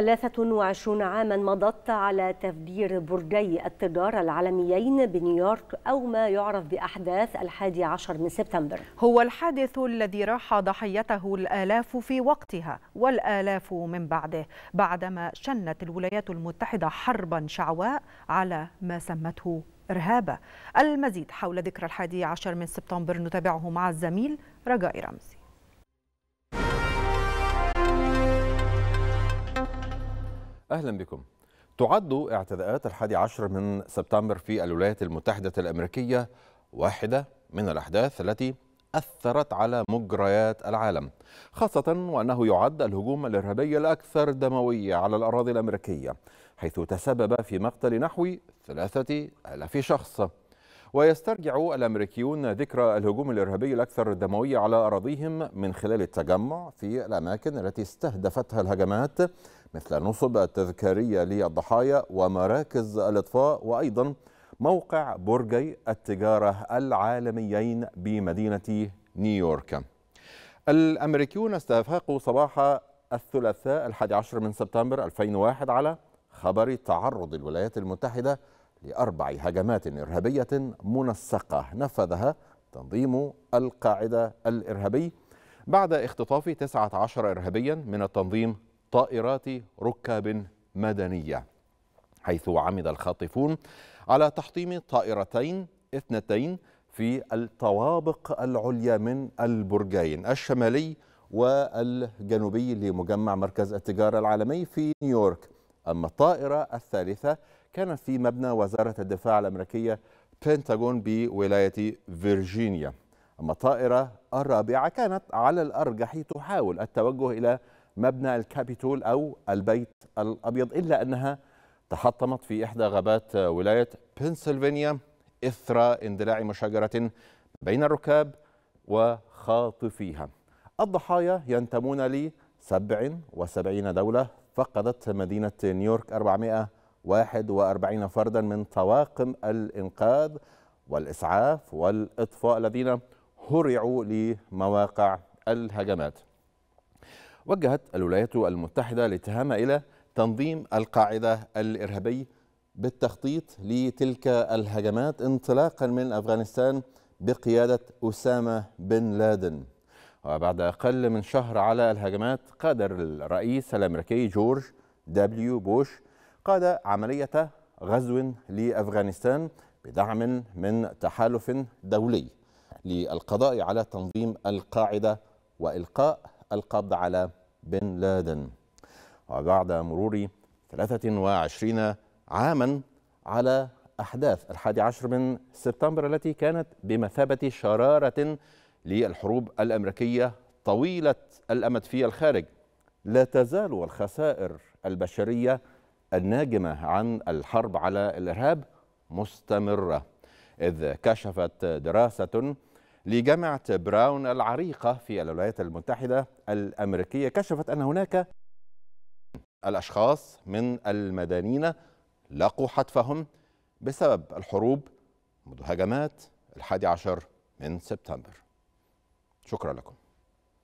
23 عاما مضت على تفجير برجي التجارة العالميين بنيويورك أو ما يعرف بأحداث الحادي عشر من سبتمبر هو الحادث الذي راح ضحيته الآلاف في وقتها والآلاف من بعده بعدما شنت الولايات المتحدة حربا شعواء على ما سمته إرهابا المزيد حول ذكرى الحادي عشر من سبتمبر نتابعه مع الزميل رجاء رمزي أهلا بكم تعد اعتداءات الحادي عشر من سبتمبر في الولايات المتحدة الأمريكية واحدة من الأحداث التي أثرت على مجريات العالم خاصة وأنه يعد الهجوم الإرهابي الأكثر دموية على الأراضي الأمريكية حيث تسبب في مقتل نحو ثلاثة ألاف شخص ويسترجع الأمريكيون ذكرى الهجوم الإرهابي الأكثر دموية على أراضيهم من خلال التجمع في الأماكن التي استهدفتها الهجمات مثل نصب التذكارية للضحايا ومراكز الإطفاء وأيضا موقع برجي التجارة العالميين بمدينة نيويورك الأمريكيون استفاقوا صباح الثلاثاء الحادي عشر من سبتمبر 2001 على خبر تعرض الولايات المتحدة لأربع هجمات إرهابية منسقة نفذها تنظيم القاعدة الإرهابي بعد اختطاف 19 إرهابيا من التنظيم طائرات ركاب مدنية حيث عمد الخاطفون على تحطيم طائرتين اثنتين في الطوابق العليا من البرجين الشمالي والجنوبي لمجمع مركز التجارة العالمي في نيويورك أما الطائرة الثالثة كانت في مبنى وزارة الدفاع الأمريكية بنتاغون بولاية فيرجينيا أما الطائرة الرابعة كانت على الأرجح تحاول التوجه إلى مبنى الكابيتول أو البيت الأبيض إلا أنها تحطمت في إحدى غابات ولاية بنسلفانيا إثر اندلاع مشاجرة بين الركاب وخاطفيها الضحايا ينتمون ل 77 دولة فقدت مدينة نيويورك 400 41 فردا من طواقم الإنقاذ والإسعاف والإطفاء الذين هرعوا لمواقع الهجمات وجهت الولايات المتحدة الاتهام إلى تنظيم القاعدة الإرهابي بالتخطيط لتلك الهجمات انطلاقا من أفغانستان بقيادة أسامة بن لادن وبعد أقل من شهر على الهجمات قادر الرئيس الأمريكي جورج دبليو بوش قاد عملية غزو لأفغانستان بدعم من تحالف دولي للقضاء على تنظيم القاعدة وإلقاء القبض على بن لادن وبعد مرور 23 عاما على أحداث الحادي عشر من سبتمبر التي كانت بمثابة شرارة للحروب الأمريكية طويلة الأمد في الخارج لا تزال الخسائر البشرية الناجمة عن الحرب على الإرهاب مستمرة إذ كشفت دراسة لجامعة براون العريقة في الولايات المتحدة الأمريكية كشفت أن هناك الأشخاص من المدنيين لقوا حتفهم بسبب الحروب منذ هجمات الحادي عشر من سبتمبر شكرا لكم